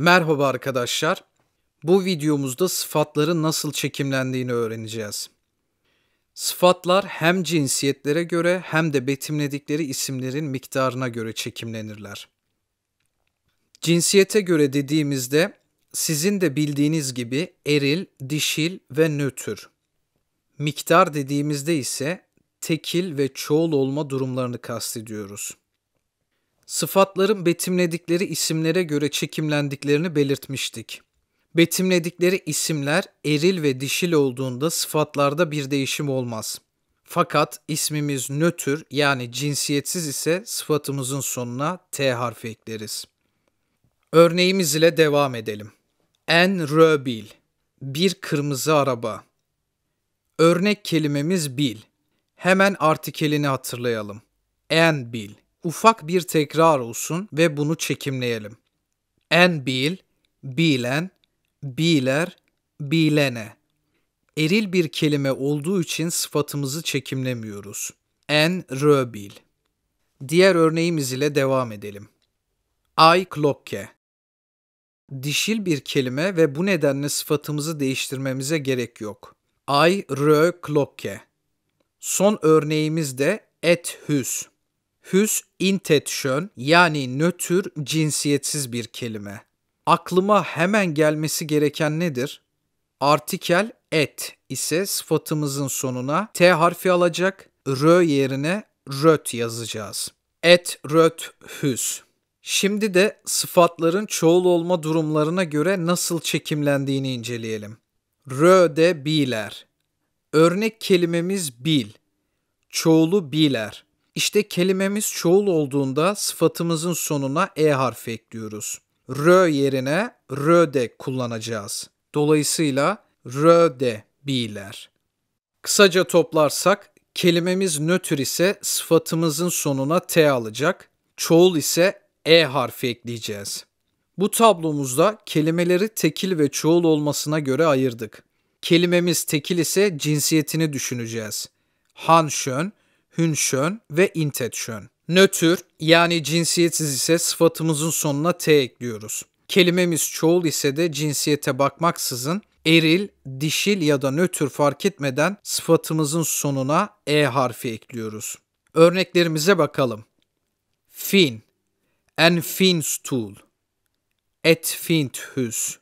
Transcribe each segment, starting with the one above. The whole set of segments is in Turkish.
Merhaba arkadaşlar. Bu videomuzda sıfatların nasıl çekimlendiğini öğreneceğiz. Sıfatlar hem cinsiyetlere göre hem de betimledikleri isimlerin miktarına göre çekimlenirler. Cinsiyete göre dediğimizde sizin de bildiğiniz gibi eril, dişil ve nötr. Miktar dediğimizde ise tekil ve çoğul olma durumlarını kastediyoruz sıfatların betimledikleri isimlere göre çekimlendiklerini belirtmiştik. Betimledikleri isimler eril ve dişil olduğunda sıfatlarda bir değişim olmaz. Fakat ismimiz nötr yani cinsiyetsiz ise sıfatımızın sonuna T harfi ekleriz. Örneğimiz ile devam edelim. En röbil, bir kırmızı araba. Örnek kelimemiz bil. Hemen artikelini hatırlayalım. En bil ufak bir tekrar olsun ve bunu çekimleyelim. En bil, bilen, biler, bilene. Eril bir kelime olduğu için sıfatımızı çekimlemiyoruz. En röbil. Diğer örneğimiz ile devam edelim. Ay klokke. Dişil bir kelime ve bu nedenle sıfatımızı değiştirmemize gerek yok. Ay rö klokke. Son örneğimiz de et hüs. Hüs intet yani nötr cinsiyetsiz bir kelime. Aklıma hemen gelmesi gereken nedir? Artikel et ise sıfatımızın sonuna t harfi alacak, R yerine röt yazacağız. Et röt hüs. Şimdi de sıfatların çoğul olma durumlarına göre nasıl çekimlendiğini inceleyelim. Rö de biler. Örnek kelimemiz bil. Çoğulu biler. İşte kelimemiz çoğul olduğunda sıfatımızın sonuna e harfi ekliyoruz. Rö yerine rö de kullanacağız. Dolayısıyla rö de biler. Kısaca toplarsak kelimemiz nötr ise sıfatımızın sonuna t alacak. Çoğul ise e harfi ekleyeceğiz. Bu tablomuzda kelimeleri tekil ve çoğul olmasına göre ayırdık. Kelimemiz tekil ise cinsiyetini düşüneceğiz. Han şön, hünşön ve intetşön. Nötr yani cinsiyetsiz ise sıfatımızın sonuna t ekliyoruz. Kelimemiz çoğul ise de cinsiyete bakmaksızın eril, dişil ya da nötr fark etmeden sıfatımızın sonuna e harfi ekliyoruz. Örneklerimize bakalım. Fin, en finstuhl, et finthüs,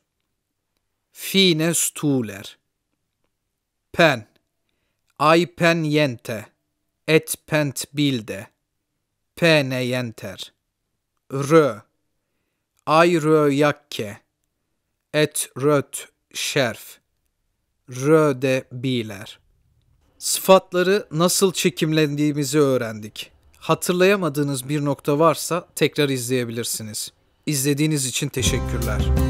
fine stuhler, pen, ay pen jente. Et pent bilde. ne yenter. r Ay rö yakke. Et röt şerf. Rö de biler. Sıfatları nasıl çekimlendiğimizi öğrendik. Hatırlayamadığınız bir nokta varsa tekrar izleyebilirsiniz. İzlediğiniz için teşekkürler.